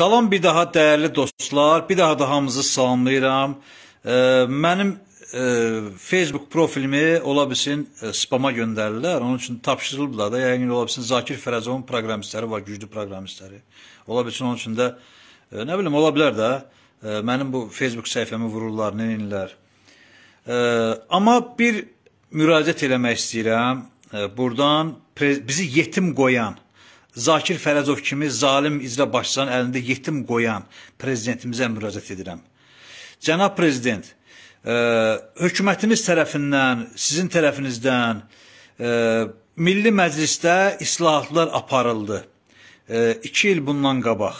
Salam bir daha dəyərli dostlar, bir daha da hamınızı salamlayıram. E, mənim e, Facebook profilimi ola bilsin e, spama göndərirlər. Onun üçün tapşırılıblar da. Yəqin ola bilsin Zakir Fərəzovun proqramistləri var, güclü proqramistləri. Ola bilsin onun üçün də e, nə bilim ola bilər də e, mənim bu Facebook səhifəmi vururlar, neynirlər. E, amma bir müraciət eləmək istəyirəm. E, buradan bizi yetim qoyan Zakir Fərəcov kimi zalim icra başçılarının əlində yetim qoyan prezidentimizə müraciət edirəm. Cənab prezident, ə, e, hökumətiniz tərəfindən, sizin tərəfinizdən ə, e, Milli Məclisdə islahatlar aparıldı. 2 e, il bundan qabaq.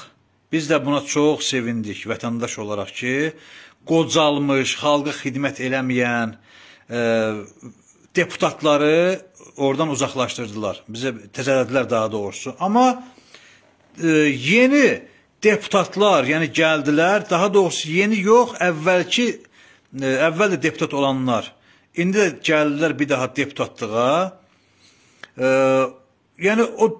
Biz də buna çox sevindik vətəndaş olaraq ki, qocalmış, xalqa xidmət eləməyən ə, deputatları oradan uzaqlaşdırdılar. Bizə təcəllədilər daha doğrusu. Amma e, yeni deputatlar, yəni gəldilər, daha doğrusu yeni yox, əvvəlki e, əvvəl də deputat olanlar. İndi də gəldilər bir daha deputatlığa. E, yəni o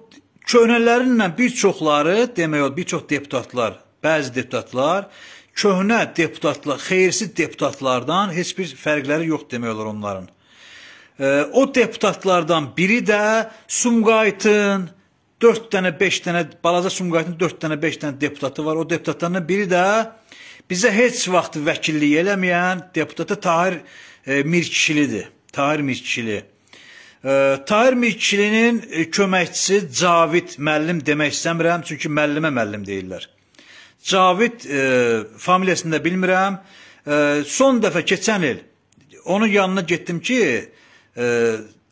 köhnələrlə bir çoxları, demək olar, bir çox deputatlar, bəzi deputatlar köhnə deputatlar, xeyirsiz deputatlardan heç bir fərqləri yox demək olar onların e, o deputatlardan biri də Sumqayıtın 4 dənə, 5 dənə, balaca Sumqayıtın 4 dənə, 5 dənə deputatı var. O deputatlardan biri də bizə heç vaxt vəkillik eləməyən deputatı Tahir e, Mirkişilidir. Tahir Mirkişili. E, Tahir Mirkişilinin e, köməkçisi Cavid müəllim demək istəmirəm, çünki müəllimə müəllim deyirlər. Cavid e, familiyasını da bilmirəm. E, son dəfə keçən il onun yanına getdim ki, e,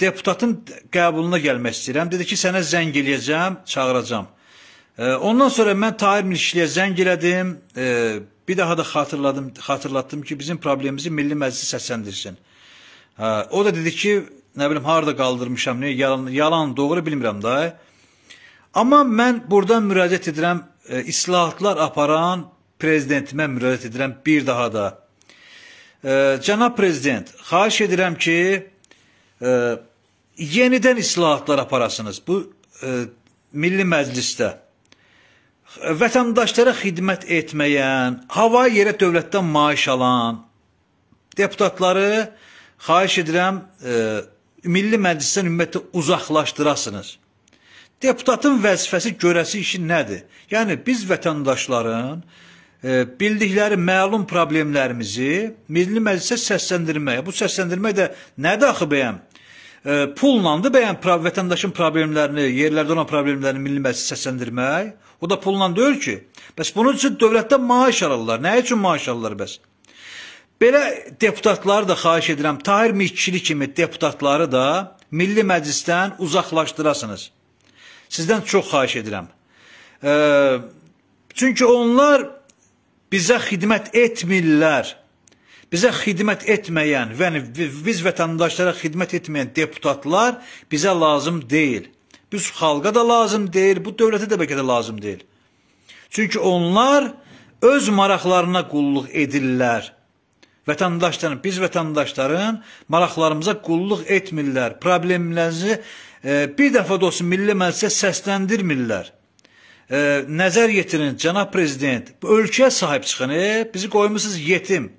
deputatın qəbuluna gəlmək istəyirəm. Dedi ki, sənə zəng eləyəcəm, çağıracam. E, ondan sonra mən Tahir Milişliyə zəng elədim. E, bir daha da xatırladım, xatırlatdım ki, bizim problemimizi Milli Məclis səsləndirsin. E, o da dedi ki, nə bilim harda qaldırmışam, nə yalan, yalan doğru bilmirəm da. Amma mən burdan müraciət edirəm, e, islahatlar aparan prezidentimə müraciət edirəm bir daha da. E, cənab prezident, xahiş edirəm ki, e, yenidən islahatlar aparasınız bu e, Milli Məclisdə. Vətəndaşlara xidmət etməyən, hava yerə dövlətdən maaş alan deputatları xahiş edirəm, e, Milli Məclisdən ümumiyyətlə uzaqlaşdırasınız. Deputatın vəzifəsi görəsi işi nədir? Yəni biz vətəndaşların e, bildikləri məlum problemlərimizi Milli Məclisə səsləndirmək. Bu səsləndirmək də nədir axı bəyəm? pullandı bəyən vətəndaşın problemlərini, yerlərdə olan problemlərini Milli Məclis səsləndirmək. O da pulla deyil ki. Bəs bunun üçün dövlətdən maaş alırlar. Nə üçün maaş alırlar bəs? Belə deputatları da xahiş edirəm, Tahir Mikçili kimi deputatları da Milli Məclisdən uzaqlaşdırasınız. Sizdən çox xahiş edirəm. E, çünki onlar bizə xidmət etmirlər. Bizə xidmət etməyən, yəni biz vətəndaşlara xidmət etməyən deputatlar bizə lazım deyil. Biz xalqa da lazım deyil, bu dövlətə də bəlkə də lazım deyil. Çünki onlar öz maraqlarına qulluq edirlər. Vətəndaşların, biz vətəndaşların maraqlarımıza qulluq etmirlər. Problemlərimizi e, bir dəfə də olsun milli məclisə səsləndirmirlər. E, nəzər yetirin, cənab prezident, bu ölkəyə sahib çıxın, e, bizi qoymusunuz yetim.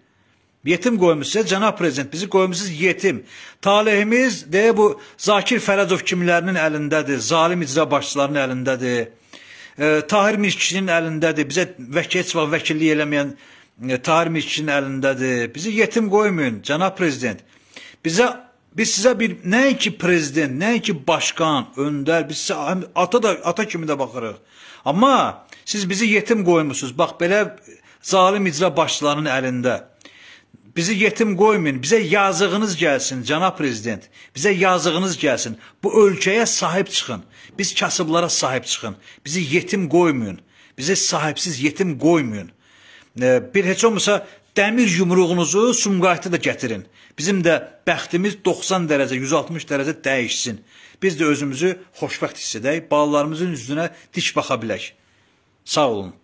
Yetim qoymusunuz, cənab prezident, bizi qoymusunuz yetim. Talihimiz deyə bu Zakir Fərəcov kimlərinin əlindədir, zalim icra başçılarının əlindədir. E, Tahir Mirkişinin əlindədir. Bizə vəkilç və vəkillik eləməyən e, Tahir Mirkişinin əlindədir. Bizi yetim qoymayın, cənab prezident. Bizə biz sizə bir nəinki prezident, nəinki başqan, öndər, biz sizə həm ata da ata kimi də baxırıq. Amma siz bizi yetim qoymusunuz. Bax belə zalim icra başçılarının əlində. Bizi yetim qoymayın. Bizə yazığınız gəlsin, cənab prezident. Bizə yazığınız gəlsin. Bu ölkəyə sahib çıxın. Biz kasıblara sahib çıxın. Bizi yetim qoymayın. Bizi sahibsiz yetim qoymayın. Bir heç olmasa dəmir yumruğunuzu Sumqayıtda da gətirin. Bizim də bəxtimiz 90 dərəcə, 160 dərəcə dəyişsin. Biz də özümüzü xoşbəxt hiss edək, balalarımızın üzünə dik baxa bilək. Sağ olun.